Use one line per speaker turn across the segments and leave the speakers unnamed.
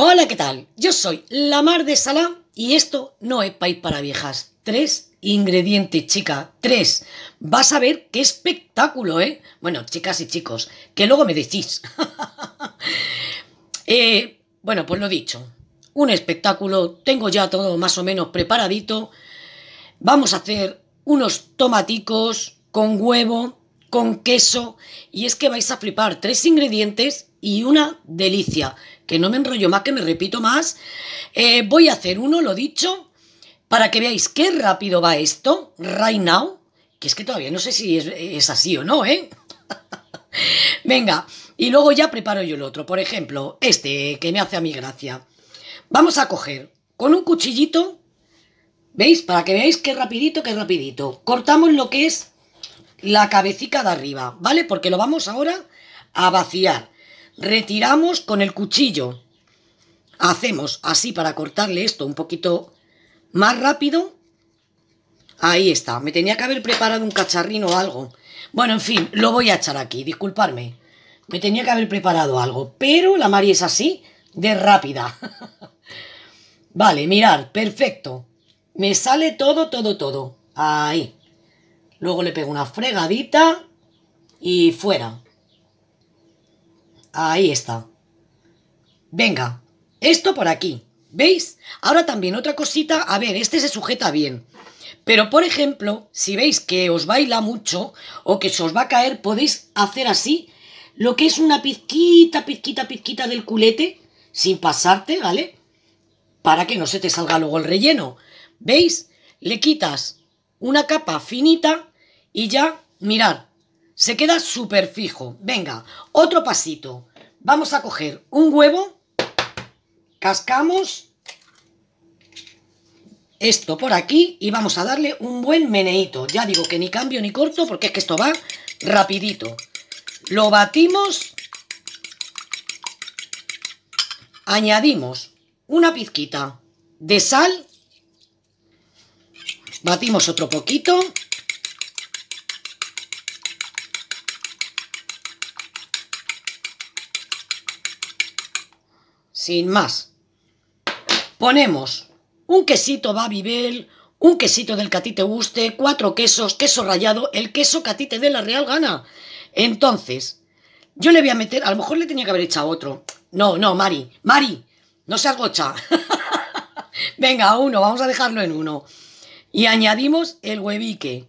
Hola, ¿qué tal? Yo soy Lamar de Salá y esto no es país para viejas. Tres ingredientes, chica. Tres. Vas a ver qué espectáculo, ¿eh? Bueno, chicas y chicos, que luego me decís. Eh, bueno, pues lo dicho. Un espectáculo. Tengo ya todo más o menos preparadito. Vamos a hacer unos tomaticos con huevo, con queso. Y es que vais a flipar. Tres ingredientes y una delicia. Que no me enrollo más, que me repito más. Eh, voy a hacer uno, lo dicho, para que veáis qué rápido va esto, right now. Que es que todavía no sé si es, así o no, ¿eh? Venga, y luego ya preparo yo el otro. Por ejemplo, este que me hace a mi gracia. Vamos a coger con un cuchillito, ¿veis? Para que veáis qué rapidito, qué rapidito. Cortamos lo que es la cabecita de arriba, ¿vale? Porque lo vamos ahora a vaciar retiramos con el cuchillo. Hacemos así para cortarle esto un poquito más rápido. Ahí está, me tenía que haber preparado un cacharrino o algo. Bueno, en fin, lo voy a echar aquí, disculparme. Me tenía que haber preparado algo, pero la Mari es así de rápida. vale, mirar, perfecto. Me sale todo, todo, todo. Ahí. Luego le pego una fregadita y fuera. Ahí está. Venga, esto por aquí. ¿Veis? Ahora también otra cosita, a ver, este se sujeta bien. Pero, por ejemplo, si veis que os baila mucho o que se os va a caer, podéis hacer así lo que es una pizquita, pizquita, pizquita del culete, sin pasarte, ¿vale? Para que no se te salga luego el relleno. ¿Veis? Le quitas una capa finita y ya, mirad, se queda súper fijo. Venga, otro pasito. Vamos a coger un huevo, cascamos esto por aquí y vamos a darle un buen meneíto. Ya digo que ni cambio ni corto porque es que esto va rapidito. Lo batimos, añadimos una pizquita de sal, batimos otro poquito sin más. Ponemos un quesito Babybel, un quesito del que a ti te guste, cuatro quesos, queso rallado, el queso que a ti te dé la real gana. Entonces, yo le voy a meter, a lo mejor le tenía que haber echado otro. No, no, Mari, Mari, no seas gocha. Venga, uno, vamos a dejarlo en uno. Y añadimos el huevique.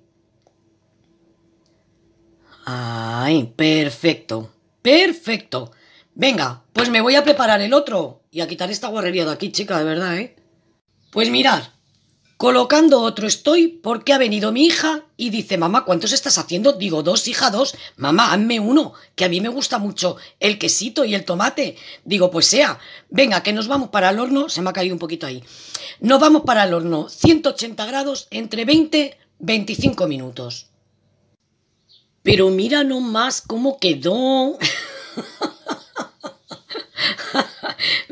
Ay, perfecto, perfecto. Venga, pues me voy a preparar el otro y a quitar esta guarrería de aquí, chica, de verdad, ¿eh? Pues mirad, colocando otro estoy porque ha venido mi hija y dice, mamá, ¿cuántos estás haciendo? Digo, dos, hija, dos. Mamá, hazme uno, que a mí me gusta mucho el quesito y el tomate. Digo, pues sea, venga, que nos vamos para el horno, se me ha caído un poquito ahí. Nos vamos para el horno, 180 grados, entre 20, 25 minutos. Pero mira nomás cómo quedó.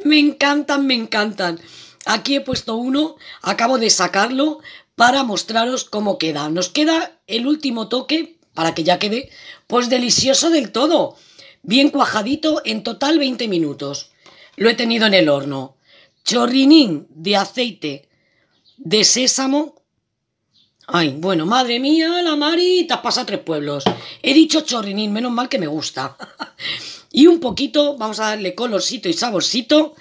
Me encantan, me encantan. Aquí he puesto uno, acabo de sacarlo para mostraros cómo queda. Nos queda el último toque, para que ya quede, pues delicioso del todo. Bien cuajadito, en total 20 minutos. Lo he tenido en el horno. Chorrinín de aceite de sésamo. Ay, bueno, madre mía, la marita pasa tres pueblos. He dicho chorrinín, menos mal que me gusta. y un poquito, vamos a darle colorcito y saborcito,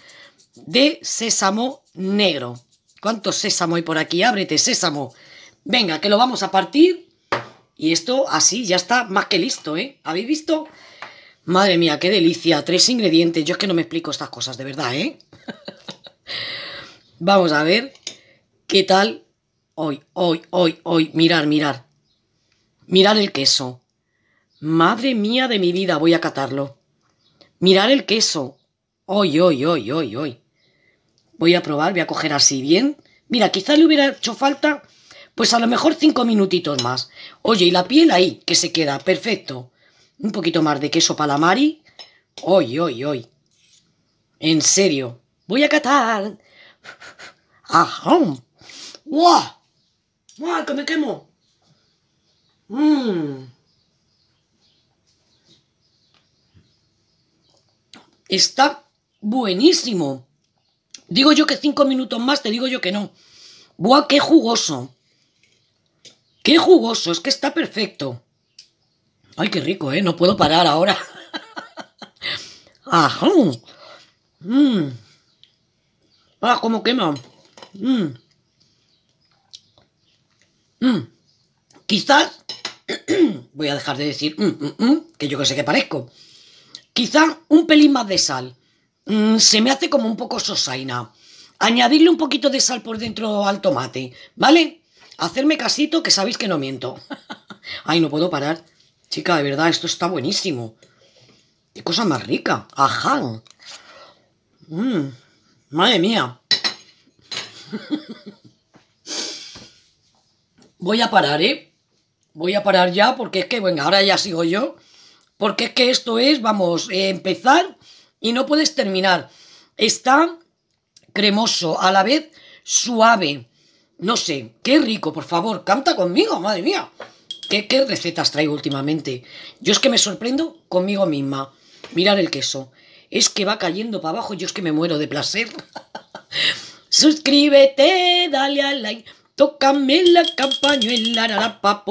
de sésamo negro. ¿Cuánto sésamo hay por aquí? Ábrete, sésamo. Venga, que lo vamos a partir. Y esto así ya está más que listo, ¿eh? ¿Habéis visto? Madre mía, qué delicia. Tres ingredientes. Yo es que no me explico estas cosas, de verdad, ¿eh? vamos a ver qué tal. Hoy, hoy, hoy, hoy. Mirar, mirar. Mirar el queso. Madre mía de mi vida, voy a catarlo. Mirar el queso. Hoy, hoy, hoy, hoy, hoy. Voy a probar, voy a coger así bien. Mira, quizá le hubiera hecho falta, pues a lo mejor cinco minutitos más. Oye, y la piel ahí, que se queda, perfecto. Un poquito más de queso palamari. Hoy, hoy, hoy. En serio, voy a catar. ¡Ajá! ¡Wow! ¡Wow! que me quemo! Mmm. Está buenísimo. Digo yo que cinco minutos más, te digo yo que no. ¡Buah, qué jugoso! ¡Qué jugoso! Es que está perfecto. ¡Ay, qué rico, eh! No puedo parar ahora. ¡Ajá! Mm. ¡Ah, cómo quema! Mm. Mm. Quizás... Voy a dejar de decir... que yo que sé que parezco. Quizá un pelín más de sal. Mm, se me hace como un poco sosaina. Añadirle un poquito de sal por dentro al tomate, ¿vale? Hacerme casito que sabéis que no miento. Ay, no puedo parar. Chica, de verdad, esto está buenísimo. Qué cosa más rica. Ajá. Mm, madre mía. Voy a parar, ¿eh? Voy a parar ya porque es que, bueno, ahora ya sigo yo. Porque es que esto es, vamos, eh, empezar y no puedes terminar. Está cremoso, a la vez suave. No sé, qué rico, por favor, canta conmigo, madre mía. ¿Qué, ¿Qué, recetas traigo últimamente? Yo es que me sorprendo conmigo misma. Mirar el queso. Es que va cayendo para abajo, yo es que me muero de placer. Suscríbete, dale al like, tócame la campañuela, la, la,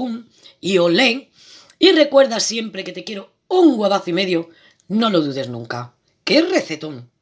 y olé. Y recuerda siempre que te quiero un guadazo y medio, no lo dudes nunca. ¡Qué recetón!